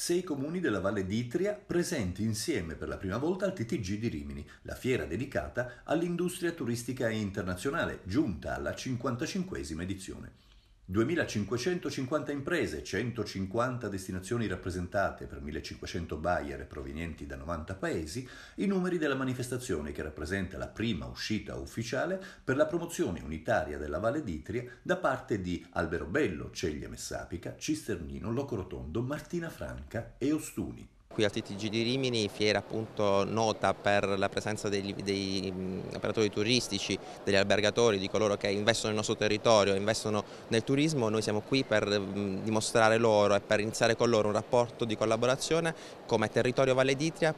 sei comuni della Valle d'Itria presenti insieme per la prima volta al TTG di Rimini, la fiera dedicata all'industria turistica internazionale, giunta alla 55esima edizione. 2550 imprese, 150 destinazioni rappresentate per 1500 buyer provenienti da 90 paesi, i numeri della manifestazione che rappresenta la prima uscita ufficiale per la promozione unitaria della Valle d'Itria da parte di Alberobello, Ceglie Messapica, Cisternino, Locorotondo, Martina Franca e Ostuni qui al TTG di Rimini, fiera appunto nota per la presenza degli, dei operatori turistici, degli albergatori, di coloro che investono nel nostro territorio, investono nel turismo, noi siamo qui per dimostrare loro e per iniziare con loro un rapporto di collaborazione come territorio Valle d'Itria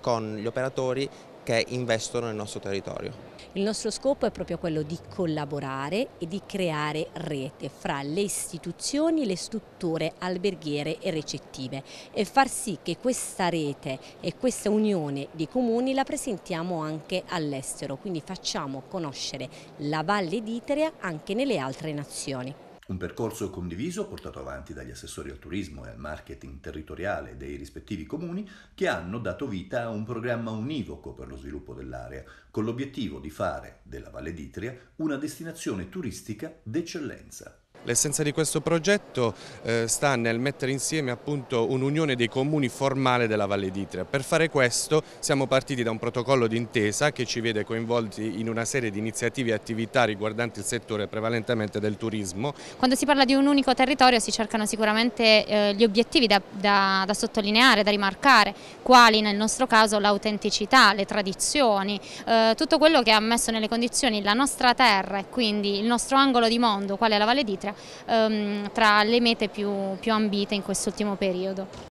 con gli operatori che investono nel nostro territorio. Il nostro scopo è proprio quello di collaborare e di creare rete fra le istituzioni le strutture alberghiere e recettive e far sì che questa rete e questa unione di comuni la presentiamo anche all'estero, quindi facciamo conoscere la Valle d'Iteria anche nelle altre nazioni. Un percorso condiviso portato avanti dagli assessori al turismo e al marketing territoriale dei rispettivi comuni che hanno dato vita a un programma univoco per lo sviluppo dell'area, con l'obiettivo di fare della Valle d'Itria una destinazione turistica d'eccellenza. L'essenza di questo progetto eh, sta nel mettere insieme appunto un'unione dei comuni formale della Valle d'Itria. Per fare questo siamo partiti da un protocollo d'intesa che ci vede coinvolti in una serie di iniziative e attività riguardanti il settore prevalentemente del turismo. Quando si parla di un unico territorio si cercano sicuramente eh, gli obiettivi da, da, da sottolineare, da rimarcare, quali nel nostro caso l'autenticità, le tradizioni, eh, tutto quello che ha messo nelle condizioni la nostra terra e quindi il nostro angolo di mondo, quale è la Valle d'Itria, ehm, tra le mete più, più ambite in quest'ultimo periodo.